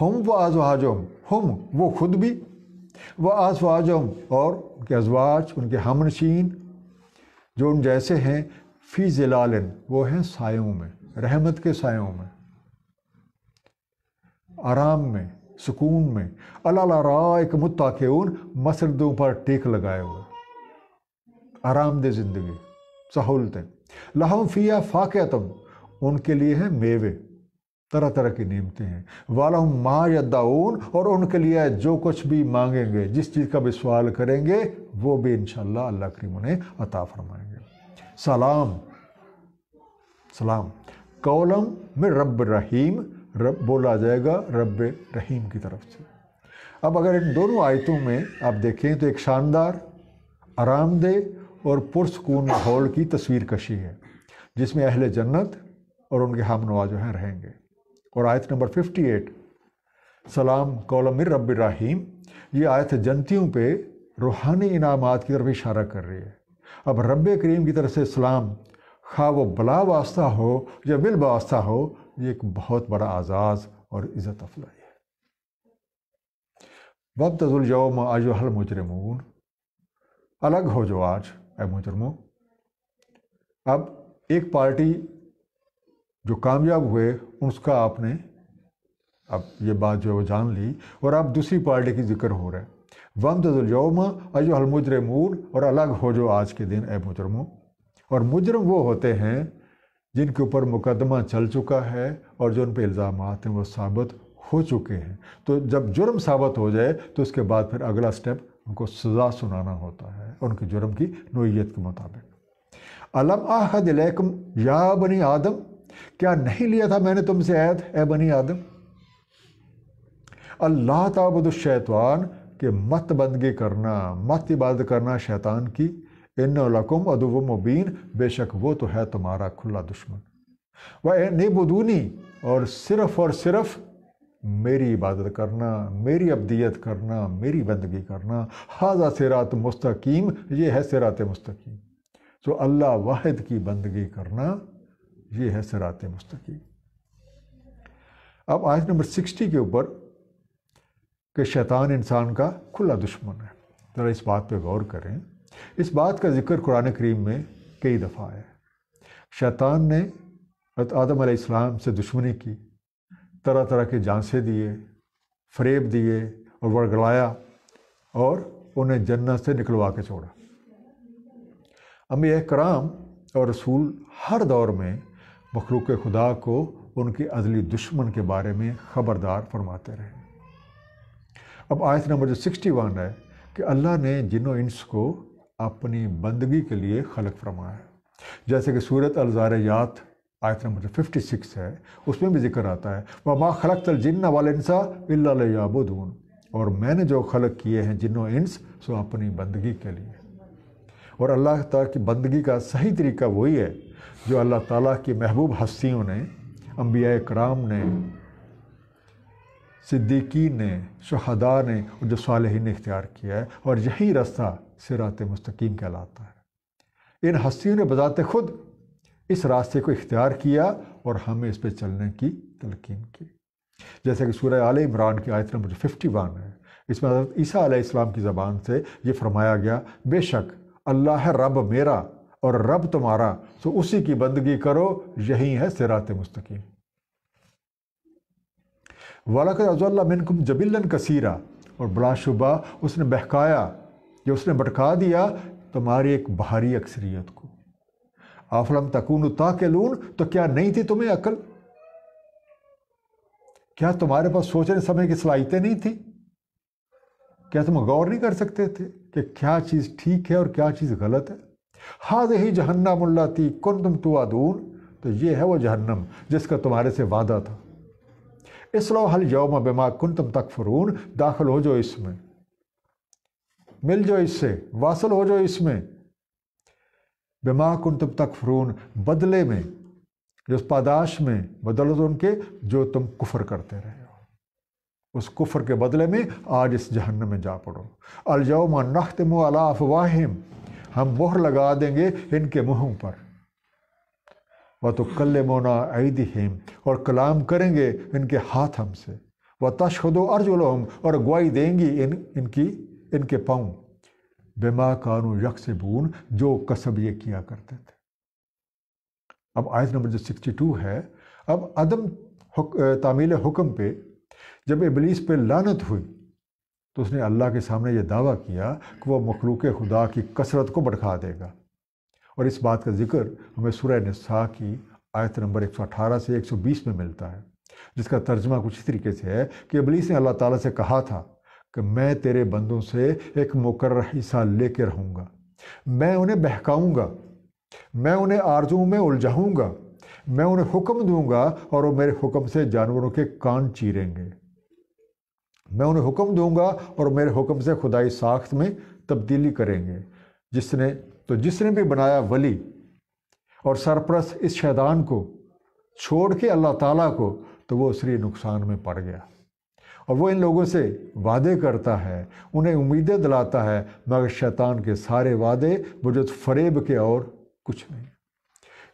ہم وہ آزواج حاجم ہم وہ خود بھی وہ آزواج ہم اور ان کے ازواج ان کے نشین جو ان جیسے ہیں فی زلالن وہ ہیں سایوں میں رحمت کے سایوں میں آرام میں سکون میں اللہ راق مطاق ان مسردوں پر ٹیک لگائے ہوئے آرام دہ زندگی سہولتیں لہم فیا فاقتم ان کے لیے ہیں میوے طرح طرح کی نعمتیں ہیں والا ماں داون اور ان کے لیے جو کچھ بھی مانگیں گے جس چیز کا بھی سوال کریں گے وہ بھی انشاءاللہ اللہ کریم انہیں عطا فرمائیں گے سلام سلام کولم میں رب رحیم بولا جائے گا رب رحیم کی طرف سے اب اگر ان دونوں آیتوں میں آپ دیکھیں تو ایک شاندار آرام دہ اور پرسکون ماحول کی تصویر کشی ہے جس میں اہل جنت اور ان کے ہم نواز جو ہیں رہیں گے اور آیت نمبر 58 سلام کولم رب الرحیم یہ آیت جنتیوں پہ روحانی انعامات کی طرف اشارہ کر رہی ہے اب رب کریم کی طرف سے سلام خواہ وہ بلا واسطہ ہو یا بل باسطہ ہو یہ ایک بہت بڑا آزاز اور عزت افلائی ہے وب آج حل مجرمون الگ ہو جو آج اے مجرموں اب ایک پارٹی جو کامیاب ہوئے اس کا آپ نے اب یہ بات جو ہے وہ جان لی اور آپ دوسری پارٹی کی ذکر ہو رہا ہے ومد الجوما المجرمون اور الگ ہو جو آج کے دن اے مجرموں اور مجرم وہ ہوتے ہیں جن کے اوپر مقدمہ چل چکا ہے اور جو ان پہ الزامات ہیں وہ ثابت ہو چکے ہیں تو جب جرم ثابت ہو جائے تو اس کے بعد پھر اگلا سٹیپ ان کو سزا سنانا ہوتا ہے ان کے جرم کی نوعیت کے مطابق علم آحد الکم یا بنی آدم کیا نہیں لیا تھا میں نے تم سے عید اے بنی آدم اللہ تعبد الشیطان مت بندگی کرنا مت عبادت کرنا شیطان کی ان لکم ادو مبین بے شک وہ تو ہے تمہارا کھلا دشمن وہ نیبونی اور صرف اور صرف میری عبادت کرنا میری ابدیت کرنا میری بندگی کرنا حاضہ سرات مستقیم یہ ہے سرات مستقیم تو اللہ واحد کی بندگی کرنا یہ ہے سرات مستقیم اب آیت نمبر سکسٹی کے اوپر کہ شیطان انسان کا کھلا دشمن ہے ذرا اس بات پہ غور کریں اس بات کا ذکر قرآن کریم میں کئی دفعہ آیا شیطان نے آدم علیہ السلام سے دشمنی کی طرح طرح کے جانسے دیے فریب دیے اور ورگڑایا اور انہیں جنت سے نکلوا کے چھوڑا امی اکرام اور رسول ہر دور میں مخلوق خدا کو ان کے عزلی دشمن کے بارے میں خبردار فرماتے رہے اب آیت نمبر جو سکسٹی ون ہے کہ اللہ نے جن و انس کو اپنی بندگی کے لیے خلق فرمایا ہے جیسے کہ سورت الزاریات آیت نمبر جو ففٹی سکس ہے اس میں بھی ذکر آتا ہے وہ ماں خلق تلجن والا اللہ اور میں نے جو خلق کیے ہیں جن و انس سو اپنی بندگی کے لیے اور اللہ تعالیٰ کی بندگی کا صحیح طریقہ وہی ہے جو اللہ تعالیٰ کی محبوب ہستیوں نے انبیاء کرام نے صدیقی نے شہداء نے اور جو صالحین نے اختیار کیا ہے اور یہی راستہ سرات مستقیم کہلاتا ہے ان ہستیوں نے بذات خود اس راستے کو اختیار کیا اور ہمیں اس پہ چلنے کی تلقین کی جیسے کہ سورہ آل عمران کی آیت نمبر ففٹی ون ہے اس میں حضرت عیسیٰ علیہ السلام کی زبان سے یہ فرمایا گیا بے شک اللہ ہے رب میرا اور رب تمہارا تو اسی کی بندگی کرو یہی ہے سرات مستقیم کثیرہ اور بلا شبہ اس نے بہکایا یا اس نے بٹکا دیا تمہاری ایک بھاری اکثریت کو آفلم تکون تاکلون تو کیا نہیں تھی تمہیں عقل کیا تمہارے پاس سوچنے سمجھنے کی صلاحیتیں نہیں تھی کیا تم غور نہیں کر سکتے تھے کہ کیا چیز ٹھیک ہے اور کیا چیز غلط ہے ہی جہنم اللہ تی کن تم تو یہ ہے وہ جہنم جس کا تمہارے سے وعدہ تھا اسلو یوم بما کن تم تک فرون داخل ہو جو اس میں مل جو اس سے واصل ہو جو اس میں بما کن تم تک فرون بدلے میں اس پاداش میں بدل کے جو تم کفر کرتے ہو اس کفر کے بدلے میں آج اس جہنم میں جا پڑو الجوم نختم الف واہم ہم مہر لگا دیں گے ان کے منہوں پر وہ تو کل مونا عید ہیم اور کلام کریں گے ان کے ہاتھ ہم سے وہ تشخد و ارج اور اگوائی دیں گی ان ان کی ان کے پاؤں بیما کارو یکس بون جو کسب یہ کیا کرتے تھے اب آیت نمبر جو سکسٹی ٹو ہے اب عدم تعمیل حکم پہ جب ابلیس پہ لانت ہوئی تو اس نے اللہ کے سامنے یہ دعویٰ کیا کہ وہ مخلوق خدا کی کثرت کو بٹکھا دے گا اور اس بات کا ذکر ہمیں سورہ نساء کی آیت نمبر 118 سے 120 میں ملتا ہے جس کا ترجمہ کچھ طریقے سے ہے کہ ابلیس نے اللہ تعالیٰ سے کہا تھا کہ میں تیرے بندوں سے ایک مقرر حصہ لے کے رہوں گا میں انہیں بہکاؤں گا میں انہیں آرزوں میں الجھاؤں گا میں انہیں حکم دوں گا اور وہ میرے حکم سے جانوروں کے کان چیریں گے میں انہیں حکم دوں گا اور میرے حکم سے خدائی ساخت میں تبدیلی کریں گے جس نے تو جس نے بھی بنایا ولی اور سرپرست اس شیطان کو چھوڑ کے اللہ تعالیٰ کو تو وہ اسری نقصان میں پڑ گیا اور وہ ان لوگوں سے وعدے کرتا ہے انہیں امیدیں دلاتا ہے مگر شیطان کے سارے وعدے وجود فریب کے اور کچھ نہیں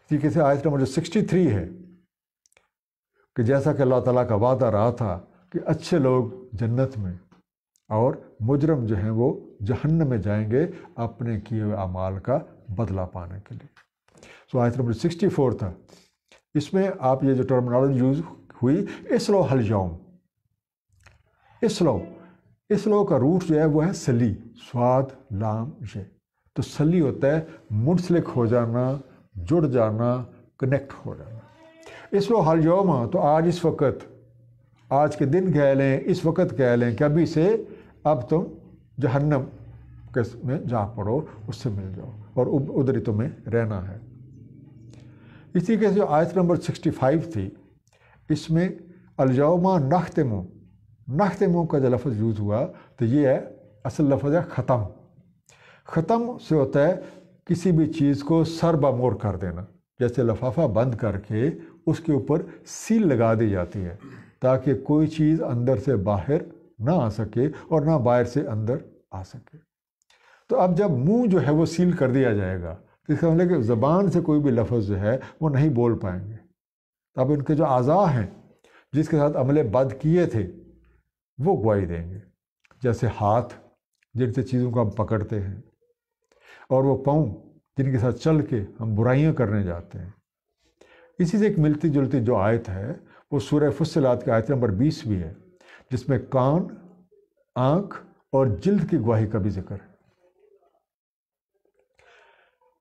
ٹھیک ہے آیت نمبر جو سکسٹی تھری ہے کہ جیسا کہ اللہ تعالیٰ کا وعدہ رہا تھا کہ اچھے لوگ جنت میں اور مجرم جو ہیں وہ جہنم میں جائیں گے اپنے کیے ہوئے اعمال کا بدلہ پانے کے لیے سو آیت نمبر سکسٹی فور تھا اس میں آپ یہ جو ٹرمنالوجی یوز ہوئی اسلو حل یوم اسلو اسلو کا روٹ جو ہے وہ ہے سلی سواد لام یہ تو سلی ہوتا ہے منسلک ہو جانا جڑ جانا کنیکٹ ہو جانا اسلو یوم تو آج اس وقت آج کے دن کہہ لیں اس وقت کہہ لیں کہ ابھی سے اب تم جہنم کے میں جا پڑو اس سے مل جاؤ اور ادھر تمہیں رہنا ہے اسی کے جو آیت نمبر سکسٹی فائیو تھی اس میں الجوما نختمو نختموں کا جو لفظ یوز ہوا تو یہ ہے اصل لفظ ہے ختم ختم سے ہوتا ہے کسی بھی چیز کو سر بمور کر دینا جیسے لفافہ بند کر کے اس کے اوپر سیل لگا دی جاتی ہے تاکہ کوئی چیز اندر سے باہر نہ آ سکے اور نہ باہر سے اندر آ سکے تو اب جب منہ جو ہے وہ سیل کر دیا جائے گا تو اس مطلب کہ زبان سے کوئی بھی لفظ جو ہے وہ نہیں بول پائیں گے اب ان کے جو اعضاء ہیں جس کے ساتھ عملے بد کیے تھے وہ گوائی دیں گے جیسے ہاتھ جن سے چیزوں کو ہم پکڑتے ہیں اور وہ پاؤں جن کے ساتھ چل کے ہم برائیاں کرنے جاتے ہیں اسی سے ایک ملتی جلتی جو آیت ہے وہ سورہ فصلات کا آیت نمبر بیس بھی ہے جس میں کان آنکھ اور جلد کی گواہی کا بھی ذکر ہے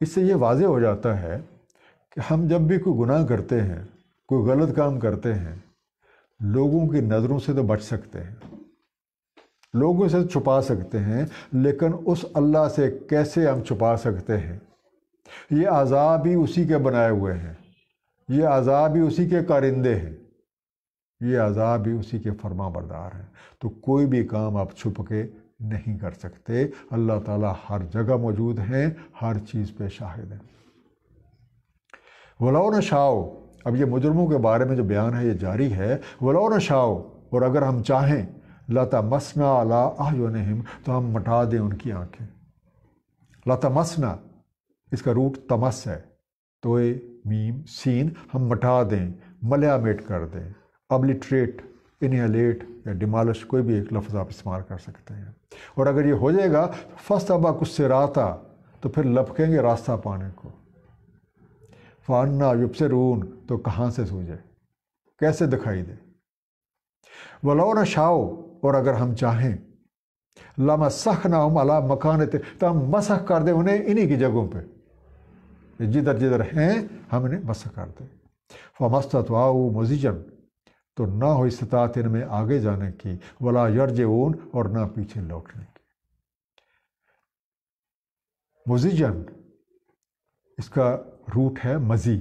اس سے یہ واضح ہو جاتا ہے کہ ہم جب بھی کوئی گناہ کرتے ہیں کوئی غلط کام کرتے ہیں لوگوں کی نظروں سے تو بچ سکتے ہیں لوگوں سے چھپا سکتے ہیں لیکن اس اللہ سے کیسے ہم چھپا سکتے ہیں یہ عذاب ہی اسی کے بنائے ہوئے ہیں یہ عذاب ہی اسی کے کارندے ہیں یہ عذاب بھی اسی کے فرما بردار ہیں تو کوئی بھی کام آپ چھپ کے نہیں کر سکتے اللہ تعالیٰ ہر جگہ موجود ہیں ہر چیز پہ شاہد ہیں ولاؤ نشاؤ اب یہ مجرموں کے بارے میں جو بیان ہے یہ جاری ہے ولو نشاؤ اور اگر ہم چاہیں لتا مسنا لا ون تو ہم مٹا دیں ان کی آنکھیں لتا مسنا اس کا روٹ تمس ہے توئے میم سین ہم مٹا دیں ملیا میٹ کر دیں ابلیٹریٹ انہیلیٹ یا ڈیمالش کوئی بھی ایک لفظ آپ استعمال کر سکتے ہیں اور اگر یہ ہو جائے گا فسٹ ابا کچھ سے راتا تو پھر لپکیں گے راستہ پانے کو فاننا یب سے رون تو کہاں سے سوجے کیسے دکھائی دے ولو نہ شاؤ اور اگر ہم چاہیں لامہ سخ نہ ہو اللہ مکان تھے تو ہم مسخ کر دیں انہیں انہیں کی جگہوں پہ جدھر جدھر ہیں ہم انہیں مسخ کر دیں فمست آؤ مزیجن تو نہ ہو استطاعت ان میں آگے جانے کی ولا یرج اون اور نہ پیچھے لوٹنے کی مزیجن اس کا روٹ ہے مزی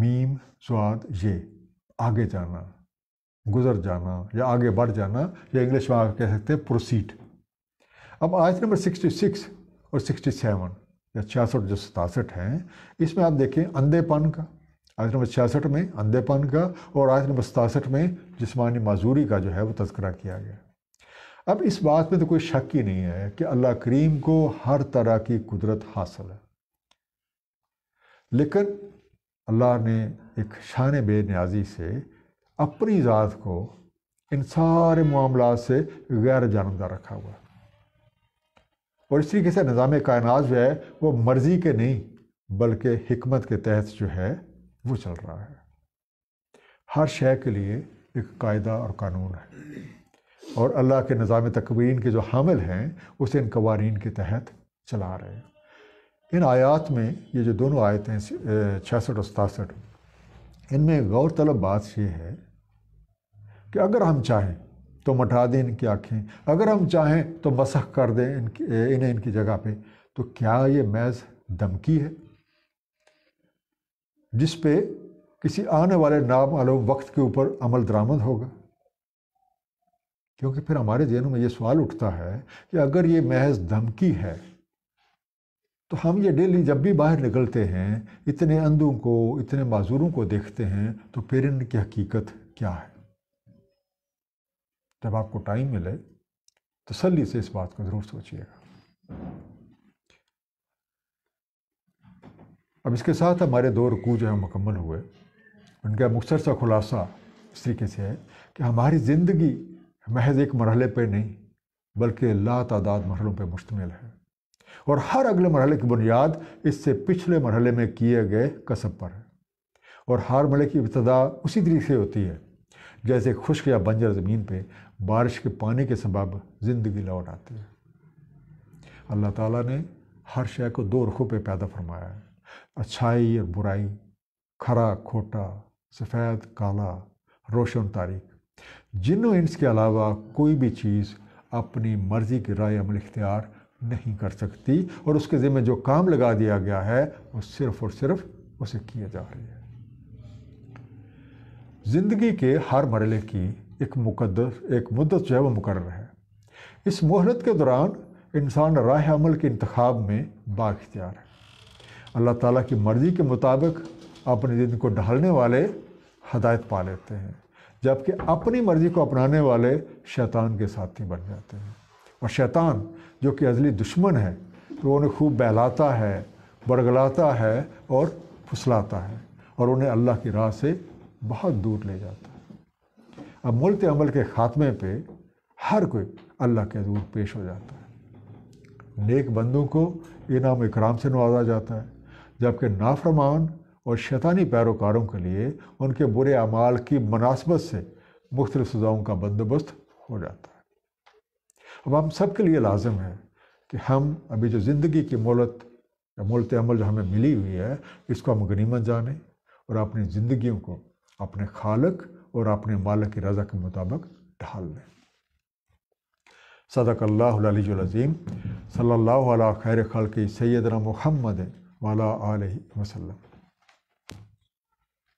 میم سواد یہ آگے جانا گزر جانا یا آگے بڑھ جانا یا انگلش میں آگے کہہ سکتے ہیں پروسیڈ اب آج نمبر سکسٹی سکس اور سکسٹی سیون یا چھیاسٹھ جو ستاسٹھ ہیں اس میں آپ دیکھیں اندھے پن کا آیت نمبر چھیاسٹھ میں اندھے پن کا اور آیت نمبر ستاسٹھ میں جسمانی معذوری کا جو ہے وہ تذکرہ کیا گیا اب اس بات میں تو کوئی شک ہی نہیں ہے کہ اللہ کریم کو ہر طرح کی قدرت حاصل ہے لیکن اللہ نے ایک شان بے نیازی سے اپنی ذات کو ان سارے معاملات سے غیر جانبدار رکھا ہوا اور اس طریقے سے نظام کائنات جو ہے وہ مرضی کے نہیں بلکہ حکمت کے تحت جو ہے وہ چل رہا ہے ہر شے کے لیے ایک قاعدہ اور قانون ہے اور اللہ کے نظام تکوین کے جو حامل ہیں اسے ان قوانین کے تحت چلا رہے ہیں ان آیات میں یہ جو دونوں آیتیں چھیاسٹھ اور ستاسٹھ ان میں غور طلب بات یہ ہے کہ اگر ہم چاہیں تو مٹا دیں ان کی آنکھیں اگر ہم چاہیں تو مسخ کر دیں انہیں ان کی جگہ پہ تو کیا یہ میز دمکی ہے جس پہ کسی آنے والے نام وقت کے اوپر عمل درآمد ہوگا کیونکہ پھر ہمارے ذہنوں میں یہ سوال اٹھتا ہے کہ اگر یہ محض دھمکی ہے تو ہم یہ ڈیلی جب بھی باہر نکلتے ہیں اتنے اندوں کو اتنے معذوروں کو دیکھتے ہیں تو پھر ان کی حقیقت کیا ہے جب آپ کو ٹائم ملے تسلی سے اس بات کو ضرور سوچیے گا اب اس کے ساتھ ہمارے دو رکوع جو ہیں مکمل ہوئے ان کا سا خلاصہ اس طریقے سے ہے کہ ہماری زندگی محض ایک مرحلے پہ نہیں بلکہ لا تعداد مرحلوں پہ مشتمل ہے اور ہر اگلے مرحلے کی بنیاد اس سے پچھلے مرحلے میں کیے گئے قصب پر ہے اور ہر مرحلے کی ابتدا اسی طریقے سے ہوتی ہے جیسے خشک یا بنجر زمین پہ بارش کے پانی کے سبب زندگی لوٹ آتی ہے اللہ تعالیٰ نے ہر شے کو دو رخوں پہ پیدا فرمایا ہے اچھائی اور برائی کھرا کھوٹا سفید کالا روشن تاریخ جنوں انس کے علاوہ کوئی بھی چیز اپنی مرضی کی رائے عمل اختیار نہیں کر سکتی اور اس کے ذمہ جو کام لگا دیا گیا ہے وہ صرف اور صرف اسے کیا جا رہی ہے زندگی کے ہر مرلے کی ایک مقدس ایک مدت جو ہے وہ مقرر ہے اس مہلت کے دوران انسان راہ عمل کے انتخاب میں با اختیار ہے اللہ تعالیٰ کی مرضی کے مطابق اپنے دن کو ڈھالنے والے ہدایت پا لیتے ہیں جبکہ اپنی مرضی کو اپنانے والے شیطان کے ساتھی بن جاتے ہیں اور شیطان جو کہ عزلی دشمن ہے تو انہیں خوب بہلاتا ہے برگلاتا ہے اور پھسلاتا ہے اور انہیں اللہ کی راہ سے بہت دور لے جاتا ہے اب ملت عمل کے خاتمے پہ ہر کوئی اللہ کے حضور پیش ہو جاتا ہے نیک بندوں کو انعام اکرام سے نوازا جاتا ہے جبکہ نافرمان اور شیطانی پیروکاروں کے لیے ان کے برے اعمال کی مناسبت سے مختلف سزاؤں کا بندوبست ہو جاتا ہے اب ہم سب کے لیے لازم ہے کہ ہم ابھی جو زندگی کی مولت یا مولت عمل جو ہمیں ملی ہوئی ہے اس کو ہم غنیمت جانیں اور اپنی زندگیوں کو اپنے خالق اور اپنے مالک کی رضا کے مطابق ڈھال لیں صدق اللہ علیہ العظیم صلی اللہ علیہ خیر خلقی سیدنا محمد وعلى آله وسلم